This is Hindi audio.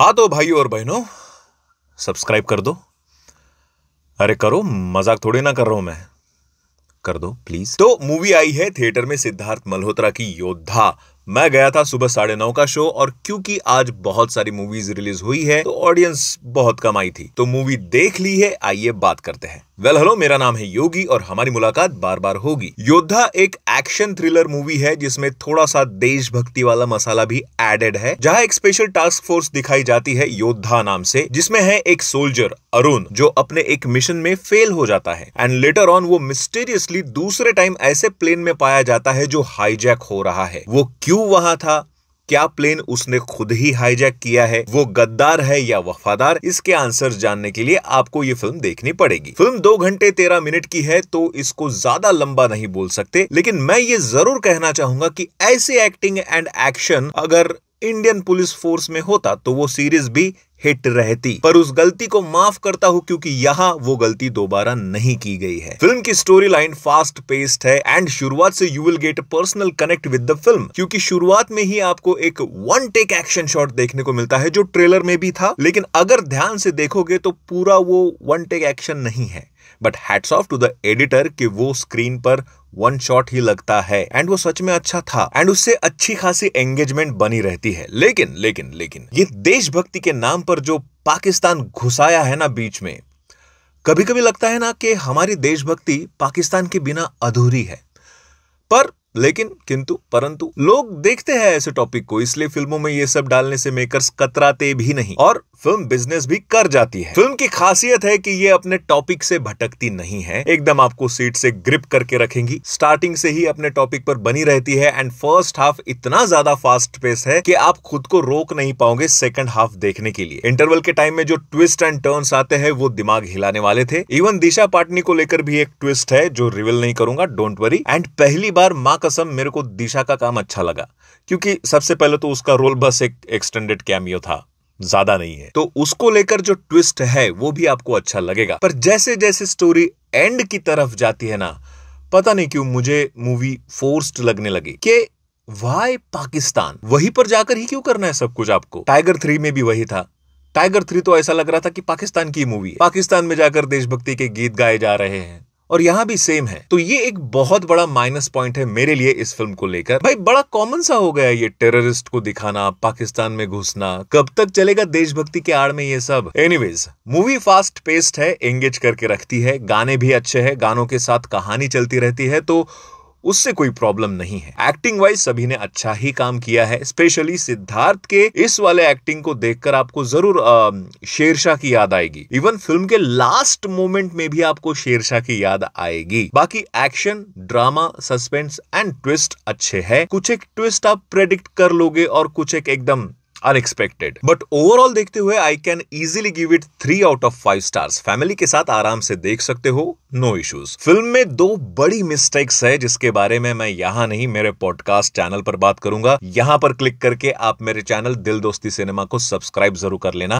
हाँ तो भाई और बहनों सब्सक्राइब कर दो अरे करो मजाक थोड़ी ना कर रहा हूं मैं कर दो प्लीज तो मूवी आई है थिएटर में सिद्धार्थ मल्होत्रा की योद्धा मैं गया था सुबह साढ़े नौ का शो और क्योंकि आज बहुत सारी मूवीज रिलीज हुई है तो ऑडियंस बहुत कम आई थी तो मूवी देख ली है आइए बात करते हैं वेल well, हेलो मेरा नाम है योगी और हमारी मुलाकात बार बार होगी योद्धा एक एक्शन थ्रिलर मूवी है जिसमें थोड़ा सा देशभक्ति वाला मसाला भी एडेड है जहां एक स्पेशल टास्क फोर्स दिखाई जाती है योद्धा नाम से जिसमें है एक सोल्जर अरुण जो अपने एक मिशन में फेल हो जाता है एंड लेटर ऑन वो मिस्टीरियसली दूसरे टाइम ऐसे प्लेन में पाया जाता है जो हाईजैक हो रहा है वो क्यों क्यों वहां था क्या प्लेन उसने खुद ही हाईजैक किया है वो गद्दार है या वफादार इसके आंसर जानने के लिए आपको ये फिल्म देखनी पड़ेगी फिल्म दो घंटे तेरह मिनट की है तो इसको ज्यादा लंबा नहीं बोल सकते लेकिन मैं ये जरूर कहना चाहूंगा कि ऐसे एक्टिंग एंड एक्शन अगर इंडियन पुलिस फोर्स में होता तो वो सीरीज भी हिट रहती पर उस गलती को माफ करता हूँ क्योंकि यहाँ वो गलती दोबारा नहीं की गई है फिल्म की स्टोरी लाइन फास्ट पेस्ड है एंड शुरुआत से you will get personal connect with the film क्योंकि शुरुआत में ही आपको एक वन टेक एक्शन शॉट देखने को मिलता है जो ट्रेलर में भी था लेकिन अगर ध्यान से देखोगे तो पूरा वो वन टेक एक्शन नहीं है but hats off to the editor कि वो स्क्रीन पर वन शॉट ही लगता है एंड वो सच में अच्छा था एंड उससे अच्छी खासी एंगेजमेंट बनी रहती है लेकिन लेकिन लेकिन ये देशभक्ति के नाम पर जो पाकिस्तान घुसाया है ना बीच में कभी कभी लगता है ना कि हमारी देशभक्ति पाकिस्तान के बिना अधूरी है पर लेकिन किंतु परंतु लोग देखते हैं ऐसे टॉपिक को इसलिए फिल्मों में ये सब डालने से मेकर्स कतराते भी नहीं और फिल्म बिजनेस भी कर जाती है फिल्म की खासियत है कि ये अपने टॉपिक से भटकती नहीं है एकदम आपको सीट से ग्रिप करके रखेंगी स्टार्टिंग से ही अपने टॉपिक पर बनी रहती है एंड फर्स्ट हाफ इतना ज्यादा फास्ट पेस है कि आप खुद को रोक नहीं पाओगे सेकंड हाफ देखने के लिए इंटरवल के टाइम में जो ट्विस्ट एंड टर्न आते हैं वो दिमाग हिलाने वाले थे इवन दिशा पाटनी को लेकर भी एक ट्विस्ट है जो रिविल नहीं करूंगा डोंट वरी एंड पहली बार माँ कसम मेरे को दिशा का काम अच्छा लगा क्योंकि सबसे पहले तो उसका रोल बस एक एक्सटेंडेड कैमियो था ज्यादा नहीं है तो उसको लेकर जो ट्विस्ट है वो भी आपको अच्छा लगेगा पर जैसे जैसे स्टोरी एंड की तरफ जाती है ना पता नहीं क्यों मुझे मूवी फोर्स्ड लगने लगी के वाई पाकिस्तान वहीं पर जाकर ही क्यों करना है सब कुछ आपको टाइगर थ्री में भी वही था टाइगर थ्री तो ऐसा लग रहा था कि पाकिस्तान की मूवी है पाकिस्तान में जाकर देशभक्ति के गीत गाए जा रहे हैं और यहाँ भी सेम है तो ये एक बहुत बड़ा माइनस पॉइंट है मेरे लिए इस फिल्म को लेकर भाई बड़ा कॉमन सा हो गया ये टेररिस्ट को दिखाना पाकिस्तान में घुसना कब तक चलेगा देशभक्ति के आड़ में ये सब एनीवेज मूवी फास्ट पेस्ट है एंगेज करके रखती है गाने भी अच्छे है गानों के साथ कहानी चलती रहती है तो उससे कोई प्रॉब्लम नहीं है एक्टिंग वाइज सभी ने अच्छा ही काम किया है स्पेशली सिद्धार्थ के इस वाले एक्टिंग को देखकर आपको जरूर शेरशाह की याद आएगी इवन फिल्म के लास्ट मोमेंट में भी आपको शेरशाह की याद आएगी बाकी action drama suspense and twist अच्छे है कुछ एक ट्विस्ट आप प्रेडिक्ट कर लोगे और कुछ एक एकदम अनएक्सपेक्टेड बट ओवरऑल देखते हुए I can easily give it three out of five stars family के साथ आराम से देख सकते हो नो इश्यूज फिल्म में दो बड़ी मिस्टेक्स है जिसके बारे में मैं यहाँ नहीं मेरे पॉडकास्ट चैनल पर बात करूंगा यहाँ पर क्लिक करके आप मेरे चैनल दिल दोस्ती सिनेमा को सब्सक्राइब जरूर कर लेना